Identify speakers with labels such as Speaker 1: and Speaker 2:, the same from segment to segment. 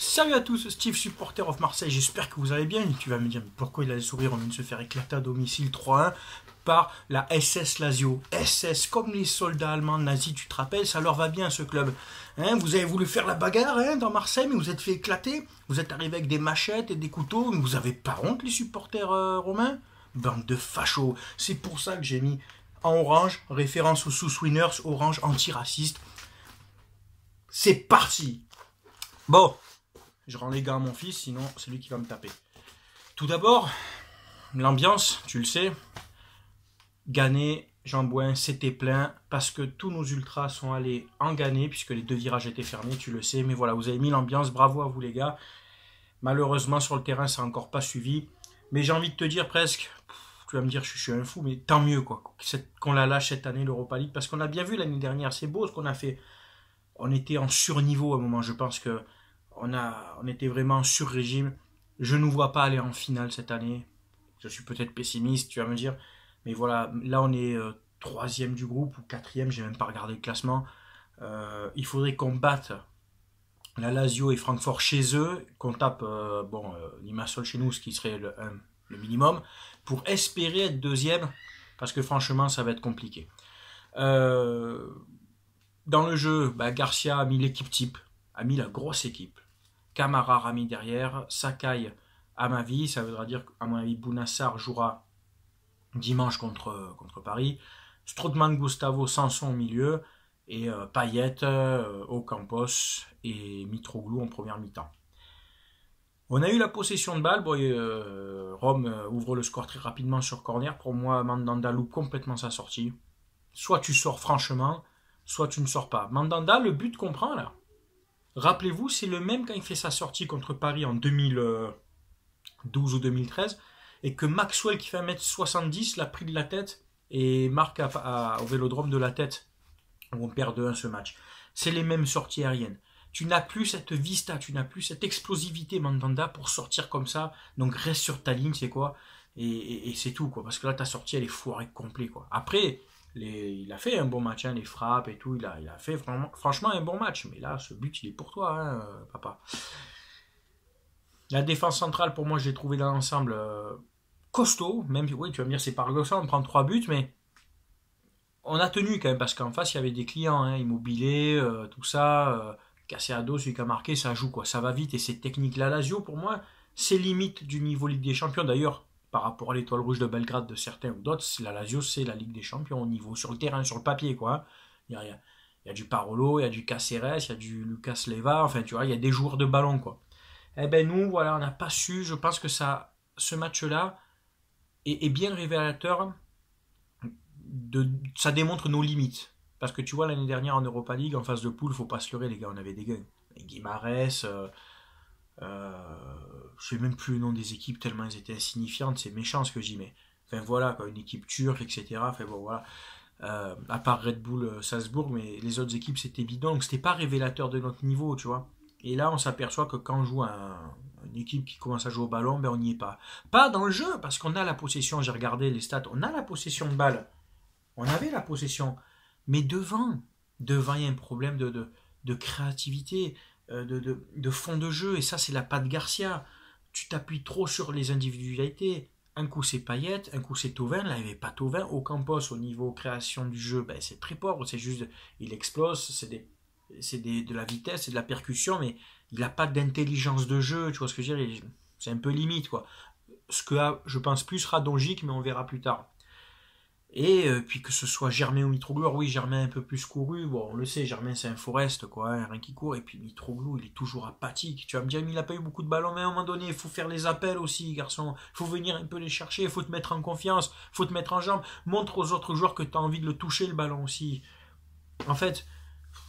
Speaker 1: Salut à tous, Steve, supporter of Marseille, j'espère que vous allez bien. tu vas me dire pourquoi il a le sourire, en vient de se faire éclater à domicile 3-1 par la SS Lazio. SS, comme les soldats allemands nazis, tu te rappelles, ça leur va bien ce club. Hein, vous avez voulu faire la bagarre hein, dans Marseille, mais vous êtes fait éclater. Vous êtes arrivé avec des machettes et des couteaux, mais vous avez pas honte les supporters euh, romains Bande de fachos. C'est pour ça que j'ai mis en orange, référence aux sous winners orange antiraciste. C'est parti Bon, je rends les gars à mon fils, sinon c'est lui qui va me taper. Tout d'abord, l'ambiance, tu le sais. Jean Bouin, c'était plein parce que tous nos ultras sont allés en Ganné, puisque les deux virages étaient fermés, tu le sais. Mais voilà, vous avez mis l'ambiance, bravo à vous les gars. Malheureusement, sur le terrain, ça n'a encore pas suivi. Mais j'ai envie de te dire presque, tu vas me dire je suis un fou, mais tant mieux quoi, qu'on la lâche cette année l'Europa League parce qu'on a bien vu l'année dernière, c'est beau ce qu'on a fait. On était en surniveau à un moment, je pense que on, a, on était vraiment sur régime. Je ne nous vois pas aller en finale cette année. Je suis peut-être pessimiste, tu vas me dire. Mais voilà, là on est euh, troisième du groupe ou quatrième, j'ai même pas regardé le classement. Euh, il faudrait qu'on batte la Lazio et Francfort chez eux, qu'on tape euh, bon, Limassol chez nous, ce qui serait le, minimum, pour espérer être deuxième, parce que franchement ça va être compliqué. dans le jeu, bah, Garcia a mis l'équipe type, a mis la grosse équipe. Camara Rami derrière, Sakai à ma vie, ça voudra dire à mon avis Bounassar jouera dimanche contre, contre Paris, Strootman, Gustavo, Sanson au milieu, et Payette, euh, Payet, euh, Campos et Mitroglou en première mi-temps. On a eu la possession de balle, euh, Rome ouvre le score très rapidement sur corner, pour moi Mandanda loupe complètement sa sortie. Soit tu sors franchement, soit tu ne sors pas. Mandanda, le but comprend là. Rappelez-vous, c'est le même quand il fait sa sortie contre Paris en 2012 ou 2013, et que Maxwell, qui fait 1m70, l'a pris de la tête et marque au vélodrome de la tête, on perd 2-1 ce match. C'est les mêmes sorties aériennes. Tu n'as plus cette vista, tu n'as plus cette explosivité, Mandanda, pour sortir comme ça. Donc reste sur ta ligne, c'est quoi Et, c'est tout, quoi. Parce que là, ta sortie, elle est foirée complète. quoi. Après, il a fait un bon match, hein, les frappes et tout, il a, fait franchement un bon match. Mais là, ce but, il est pour toi, hein, papa. La défense centrale, pour moi, j'ai trouvé dans l'ensemble euh, costaud. Même, oui, tu vas me dire, c'est par on prend trois buts, mais on a tenu quand même, parce qu'en face, il y avait des clients, hein, immobilier, euh, tout ça. Euh, cassé à dos, celui qui a marqué, ça joue, quoi. Ça va vite, et cette technique-là, Lazio, pour moi, c'est limite du niveau Ligue des Champions. D'ailleurs, par rapport à l'étoile rouge de Belgrade de certains ou d'autres, la Lazio c'est la Ligue des Champions au niveau sur le terrain, sur le papier quoi. Il y a, du Parolo, il y a du Caceres, il y a du Lucas Leva, enfin tu vois, il y a des joueurs de ballon quoi. Eh ben nous voilà, on n'a pas su, je pense que ça ce match-là est, bien révélateur de ça démontre nos limites parce que tu vois l'année dernière en Europa League en phase de poule, faut pas se leurrer les gars, on avait des gains. Guimarès, euh, euh, je sais même plus le nom des équipes tellement elles étaient insignifiantes, c'est méchant ce que j'y mets. Enfin voilà, une équipe turque, etc. Enfin bon voilà. Euh, à part Red Bull euh, Salzbourg, mais les autres équipes c'était bidon, donc c'était pas révélateur de notre niveau, tu vois. Et là on s'aperçoit que quand on joue un, une équipe qui commence à jouer au ballon, ben on n'y est pas. Pas dans le jeu, parce qu'on a la possession, j'ai regardé les stats, on a la possession de balle. On avait la possession. Mais devant, devant il y a un problème de créativité. Euh, de, fond de jeu, et ça c'est la patte Garcia. Tu t'appuies trop sur les individualités. Un coup c'est Payet, un coup c'est Tauvin, là il n'y avait pas Tauvin. Au campus, au niveau création du jeu, ben, c'est très pauvre, c'est juste, il explose, c'est de la vitesse, c'est de la percussion, mais il n'a pas d'intelligence de jeu, tu vois ce que je veux dire C'est un peu limite, quoi. Ce que je pense plus sera Radonjic, mais on verra plus tard. Et euh, puis que ce soit Germain ou Mitroglou, oui, Germain un peu plus couru, bon, on le sait, Germain c'est un forest, quoi, hein, rien qui court, et puis Mitroglou, il est toujours apathique. Tu vas me dire, il n'a pas eu beaucoup de ballons, mais à un moment donné, il faut faire les appels aussi, garçon. Il faut venir un peu les chercher, il faut te mettre en confiance, il faut te mettre en jambe. Montre aux autres joueurs que tu as envie de le toucher, le ballon aussi. En fait,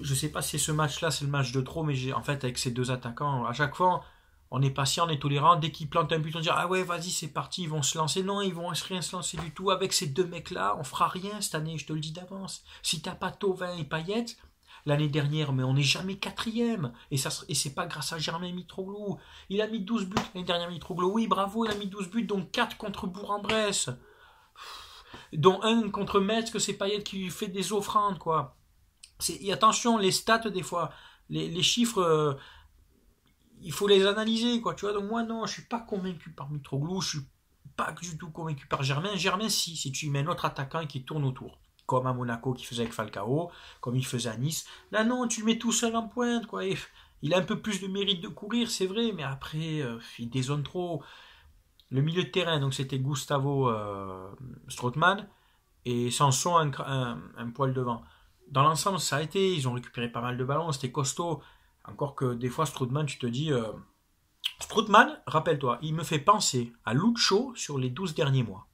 Speaker 1: je ne sais pas si ce match-là, c'est le match de trop, mais en fait, avec ces deux attaquants, à chaque fois, on est patient, on est tolérant. Dès qu'ils plantent un but, on dit Ah ouais, vas-y, c'est parti, ils vont se lancer. Non, ils vont rien se lancer du tout. Avec ces deux mecs-là, on fera rien cette année, je te le dis d'avance. Si t'as pas Tauvin et Payet, l'année dernière, mais on n'est jamais quatrième. Et ça et c'est pas grâce à Germain Mitroglou. Il a mis 12 buts l'année dernière, Mitroglou. Oui, bravo, il a mis 12 buts, donc quatre contre Bourg-en-Bresse. Dont un contre Metz, que c'est Payet qui lui fait des offrandes, quoi. Et attention, les stats, des fois, les, chiffres. Euh, il faut les analyser, quoi, tu vois. Donc moi, non, je suis pas convaincu par Mitroglou, je suis pas du tout convaincu par Germain. Germain, si, si tu mets un autre attaquant qui tourne autour, comme à Monaco qui faisait avec Falcao, comme il faisait à Nice. Là, non, tu le mets tout seul en pointe, quoi. il a un peu plus de mérite de courir, c'est vrai, mais après, euh, il dézone trop. Le milieu de terrain, donc c'était Gustavo euh, et Sanson un, un, un poil devant. Dans l'ensemble, ça a été, ils ont récupéré pas mal de ballons, c'était costaud, encore que des fois, Stroutman, tu te dis. Euh... rappelle-toi, il me fait penser à Lucho sur les 12 derniers mois.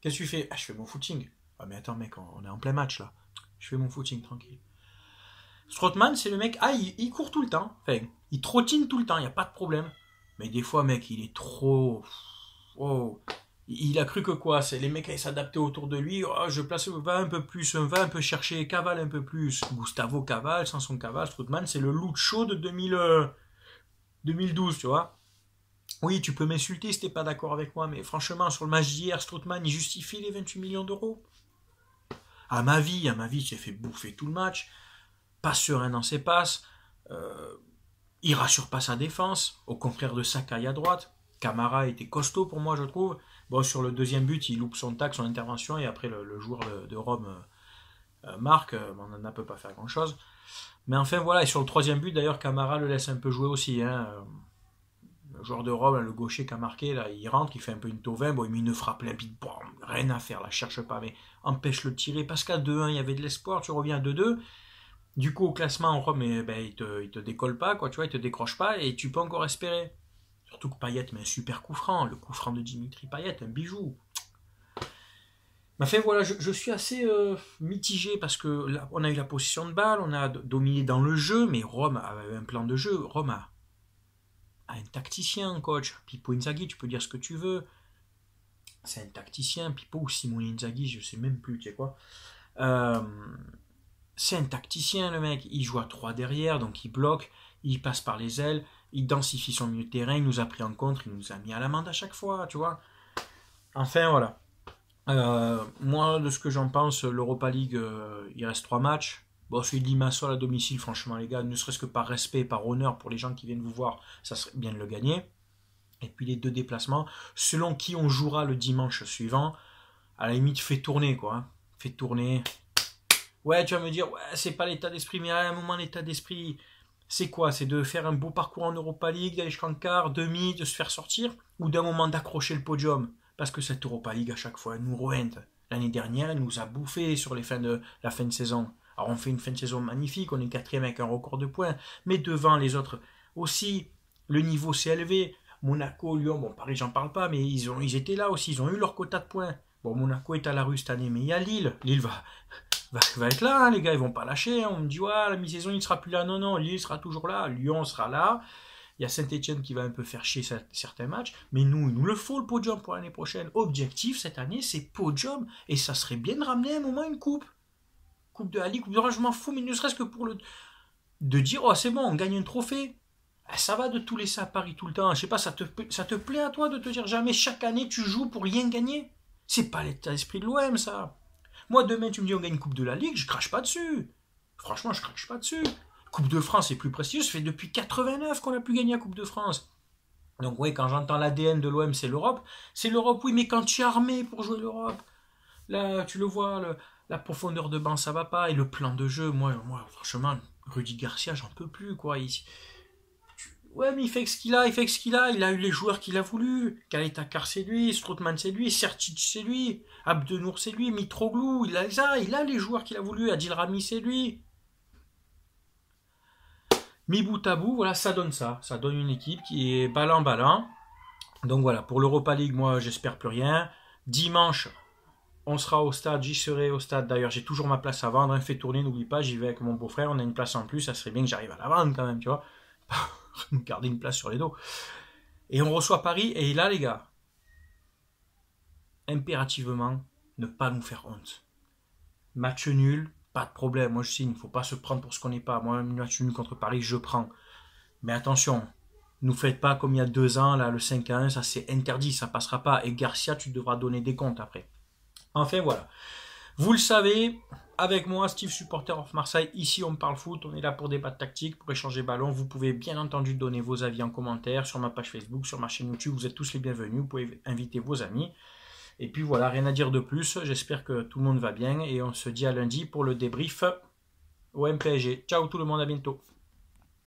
Speaker 1: Qu'est-ce que tu fais ah, Je fais mon footing. Ah, mais attends, mec, on est en plein match là. Je fais mon footing tranquille. Stroutman, c'est le mec, ah, il, court tout le temps. Enfin, il trottine tout le temps, il n'y a pas de problème. Mais des fois, mec, il est trop. Oh il a cru que quoi C'est les mecs qui s'adaptaient autour de lui. Oh, je place, un peu plus, un vin, un peu chercher, cavale un peu plus. Gustavo cavale, son cavale, Strutman, c'est le chaud de 2000, 2012, euh, tu vois. Oui, tu peux m'insulter si t'es pas d'accord avec moi, mais franchement, sur le match d'hier, Strutman, il justifie les 28 millions d'euros. À ma vie, à ma vie, j'ai fait bouffer tout le match. Pas serein dans ses passes. Euh, il rassure pas sa défense, au contraire de Sakai à droite. Camara était costaud pour moi, je trouve. Bon, sur le deuxième but, il loupe son tac, son intervention, et après, le, joueur de, Rome euh, euh, marque. Euh, on n'en peut pas faire grand-chose. Mais enfin, voilà. Et sur le troisième but, d'ailleurs, Camara le laisse un peu jouer aussi. Hein. Le joueur de Rome, le gaucher qui a marqué, là, il rentre, il fait un peu une tauvin. Bon, il met une frappe limpide. Bon, rien à faire, la cherche pas, mais empêche le tirer. Parce qu'à 2-1, il y avait de l'espoir. Tu reviens à 2-2. Du coup, au classement, en Rome, eh ben, il, te, te décolle pas, quoi, tu vois, il te décroche pas, et tu peux encore espérer. Surtout que Payet met un super coup franc, le coup franc de Dimitri Payet, un bijou. Mais enfin voilà, je, suis assez euh, mitigé parce que on a eu la position de balle, on a dominé dans le jeu, mais Rome avait un plan de jeu. Rome a, un tacticien, coach. Pippo Inzaghi, tu peux dire ce que tu veux. C'est un tacticien, Pipo ou Simon Inzaghi, je sais même plus, tu sais quoi. Euh, c'est un tacticien, le mec. Il joue à 3 derrière, donc il bloque, il passe par les ailes, il densifie son milieu de terrain, il nous a pris en compte, il nous a mis à l'amende à chaque fois, tu vois. Enfin, voilà. Euh, moi, de ce que j'en pense, l'Europa League, euh, il reste trois matchs. Bon, celui de Limassol à domicile, franchement, les gars, ne serait-ce que par respect, par honneur pour les gens qui viennent vous voir, ça serait bien de le gagner. Et puis les deux déplacements, selon qui on jouera le dimanche suivant, à la limite, fait tourner, quoi. Hein. Fait tourner. Ouais, tu vas me dire, ouais, c'est pas l'état d'esprit, mais à un moment, l'état d'esprit, c'est quoi C'est de faire un beau parcours en Europa League, d'aller jusqu'en quart, demi, de se faire sortir, ou d'un moment d'accrocher le podium Parce que cette Europa League, à chaque fois, nous ruine. L'année dernière, elle nous a bouffé sur les fins de, la fin de saison. Alors on fait une fin de saison magnifique, on est quatrième avec un record de points, mais devant les autres aussi, le niveau s'est élevé. Monaco, Lyon, bon Paris j'en parle pas, mais ils, ont, ils étaient là aussi, ils ont eu leur quota de points. Bon, Monaco est à la rue cette année, mais il y a Lille. Lille va, va, être là, hein, les gars, ils vont pas lâcher. Hein. On me dit, ouais, la mi-saison, il sera plus là. Non, non, Lille sera toujours là, Lyon sera là. Il y a Saint-Etienne qui va un peu faire chier certains matchs, mais nous, il nous le faut le podium pour l'année prochaine. Objectif cette année, c'est podium, et ça serait bien de ramener à un moment une coupe. Coupe de la coupe de je m'en fous, mais ne serait-ce que pour le. de dire, oh, c'est bon, on gagne un trophée. Ah, ça va de tous les ça à Paris tout le temps. Je sais pas, ça te, ça te plaît à toi de te dire jamais chaque année tu joues pour rien gagner C'est pas l'état d'esprit de l'OM, ça. Moi, demain, tu me dis on gagne Coupe de la Ligue, je crache pas dessus. Franchement, je crache pas dessus. Coupe de France est plus prestigieuse. Ça fait depuis 89 qu'on a plus gagné la Coupe de France. Donc oui, quand j'entends l'ADN de l'OM, c'est l'Europe. C'est l'Europe, oui, mais quand tu es armé pour jouer l'Europe, là, tu le vois, la profondeur de banc, ça va pas. Et le plan de jeu, moi, moi franchement, Rudy Garcia, j'en peux plus, quoi. ici. Ouais, mais il fait ce qu'il a, il fait ce qu'il a, il a eu les joueurs qu'il a voulu. Kalitakar, c'est lui, Strootman, c'est lui, Sertic, c'est lui, Abdenour, c'est lui, Mitroglou, il a il a les joueurs qu'il a voulu, Adil Rami, c'est lui. Mi bout à bout, voilà, ça donne ça. Ça donne une équipe qui est ballant-ballant. Donc voilà, pour l'Europa League, moi, j'espère plus rien. Dimanche, on sera au stade, j'y serai au stade. D'ailleurs, j'ai toujours ma place à vendre. Hein, fait tourner, n'oublie pas, j'y vais avec mon beau-frère, on a une place en plus, ça serait bien que j'arrive à la vendre quand même, tu vois garder une place sur les dos. Et on reçoit Paris, et là, les gars, impérativement, ne pas nous faire honte. Match nul, pas de problème, moi je signe, il ne faut pas se prendre pour ce qu'on n'est pas. Moi, match nul contre Paris, je prends. Mais attention, ne nous faites pas comme il y a deux ans, là, le 5 à 1, ça c'est interdit, ça passera pas. Et Garcia, tu devras donner des comptes après. Enfin, voilà. Vous le savez, avec moi, Steve, supporter of Marseille. Ici, on parle foot. On est là pour de tactique, pour échanger ballon. Vous pouvez bien entendu donner vos avis en commentaire sur ma page Facebook, sur ma chaîne YouTube. Vous êtes tous les bienvenus. Vous pouvez inviter vos amis. Et puis voilà, rien à dire de plus. J'espère que tout le monde va bien. Et on se dit à lundi pour le débrief au MPG. Ciao tout le monde, à bientôt.